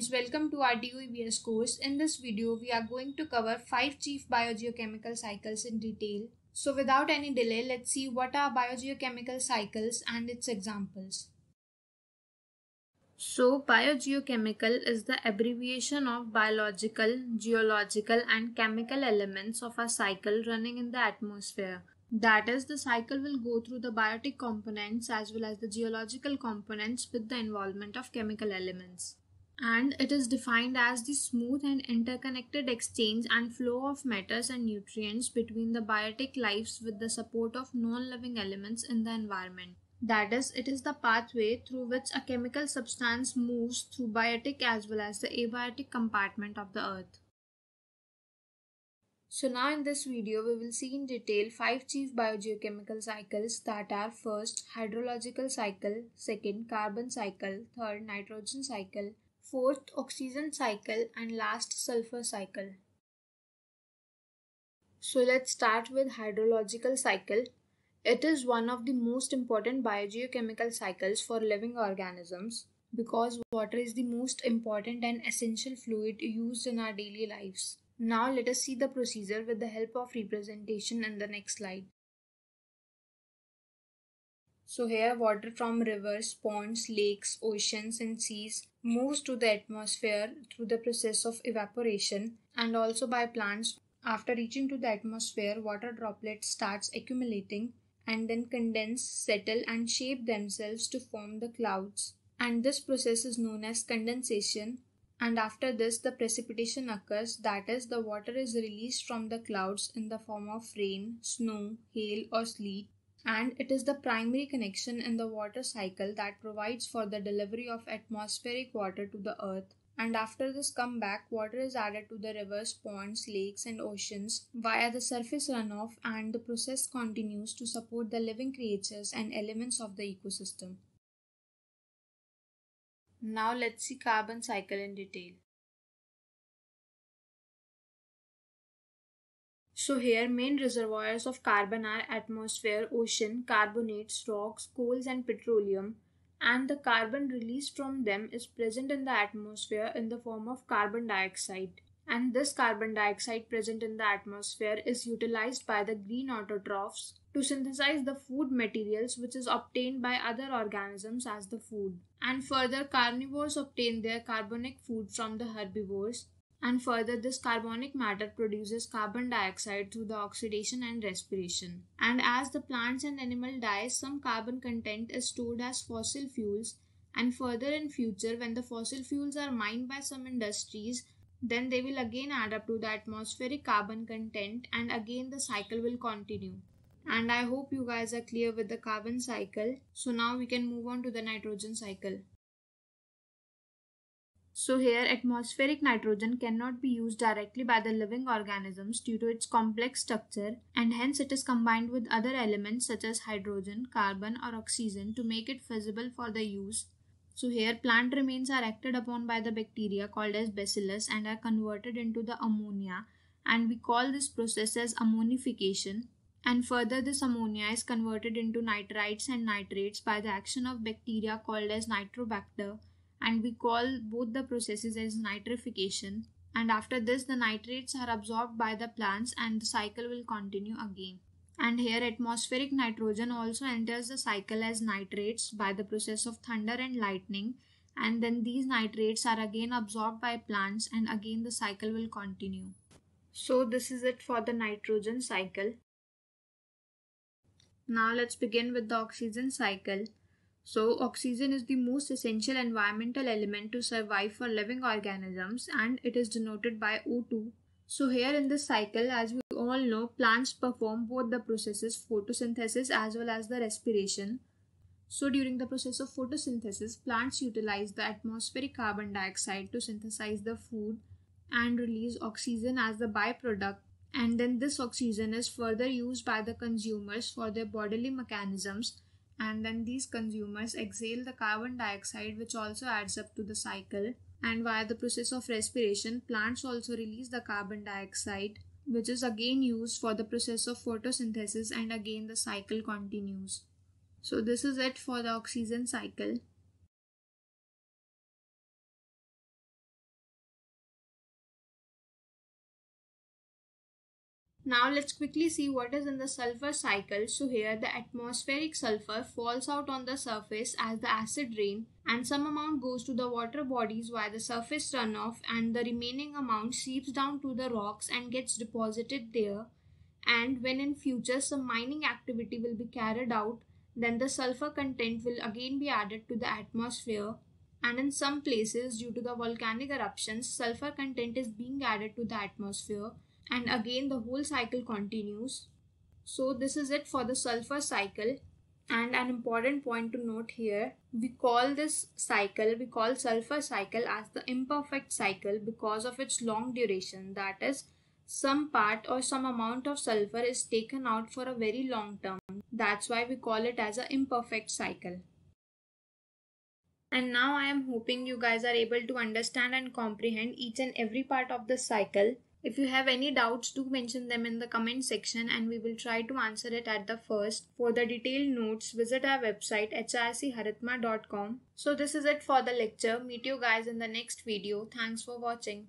friends, welcome to our DUEBS course. In this video, we are going to cover 5 chief biogeochemical cycles in detail. So without any delay, let's see what are biogeochemical cycles and its examples. So biogeochemical is the abbreviation of biological, geological and chemical elements of a cycle running in the atmosphere. That is, the cycle will go through the biotic components as well as the geological components with the involvement of chemical elements and it is defined as the smooth and interconnected exchange and flow of matters and nutrients between the biotic lives with the support of non-living elements in the environment. That is, it is the pathway through which a chemical substance moves through biotic as well as the abiotic compartment of the earth. So now in this video we will see in detail 5 chief biogeochemical cycles that are first hydrological cycle, second carbon cycle, third nitrogen cycle, fourth oxygen cycle and last sulfur cycle. So let's start with hydrological cycle. It is one of the most important biogeochemical cycles for living organisms because water is the most important and essential fluid used in our daily lives. Now let us see the procedure with the help of representation in the next slide. So here water from rivers, ponds, lakes, oceans and seas moves to the atmosphere through the process of evaporation and also by plants. After reaching to the atmosphere, water droplets starts accumulating and then condense, settle and shape themselves to form the clouds. And this process is known as condensation and after this the precipitation occurs that is the water is released from the clouds in the form of rain snow hail or sleet and it is the primary connection in the water cycle that provides for the delivery of atmospheric water to the earth. And after this comeback, water is added to the rivers, ponds, lakes, and oceans via the surface runoff, and the process continues to support the living creatures and elements of the ecosystem. Now let's see carbon cycle in detail. So here main reservoirs of carbon are atmosphere, ocean, carbonates, rocks, coals and petroleum and the carbon released from them is present in the atmosphere in the form of carbon dioxide. And this carbon dioxide present in the atmosphere is utilized by the green autotrophs to synthesize the food materials which is obtained by other organisms as the food. And further, carnivores obtain their carbonic food from the herbivores and further, this carbonic matter produces carbon dioxide through the oxidation and respiration. And as the plants and animal dies, some carbon content is stored as fossil fuels. And further in future, when the fossil fuels are mined by some industries, then they will again add up to the atmospheric carbon content and again the cycle will continue. And I hope you guys are clear with the carbon cycle. So now we can move on to the nitrogen cycle. So here atmospheric nitrogen cannot be used directly by the living organisms due to its complex structure and hence it is combined with other elements such as hydrogen, carbon or oxygen to make it feasible for the use. So here plant remains are acted upon by the bacteria called as bacillus and are converted into the ammonia and we call this process as ammonification and further this ammonia is converted into nitrites and nitrates by the action of bacteria called as nitrobacter and we call both the processes as nitrification and after this the nitrates are absorbed by the plants and the cycle will continue again and here atmospheric nitrogen also enters the cycle as nitrates by the process of thunder and lightning and then these nitrates are again absorbed by plants and again the cycle will continue so this is it for the nitrogen cycle now let's begin with the oxygen cycle so oxygen is the most essential environmental element to survive for living organisms and it is denoted by O2. So here in this cycle as we all know plants perform both the processes photosynthesis as well as the respiration. So during the process of photosynthesis plants utilize the atmospheric carbon dioxide to synthesize the food and release oxygen as the byproduct and then this oxygen is further used by the consumers for their bodily mechanisms and then these consumers exhale the carbon dioxide which also adds up to the cycle and via the process of respiration plants also release the carbon dioxide which is again used for the process of photosynthesis and again the cycle continues so this is it for the oxygen cycle Now let's quickly see what is in the sulfur cycle. So here the atmospheric sulfur falls out on the surface as the acid rain and some amount goes to the water bodies via the surface runoff and the remaining amount seeps down to the rocks and gets deposited there and when in future some mining activity will be carried out then the sulfur content will again be added to the atmosphere and in some places due to the volcanic eruptions sulfur content is being added to the atmosphere and again the whole cycle continues. So this is it for the sulfur cycle and an important point to note here we call this cycle we call sulfur cycle as the imperfect cycle because of its long duration that is some part or some amount of sulfur is taken out for a very long term that's why we call it as an imperfect cycle and now i am hoping you guys are able to understand and comprehend each and every part of the cycle if you have any doubts, do mention them in the comment section and we will try to answer it at the first. For the detailed notes, visit our website hrcharitma.com. So, this is it for the lecture. Meet you guys in the next video. Thanks for watching.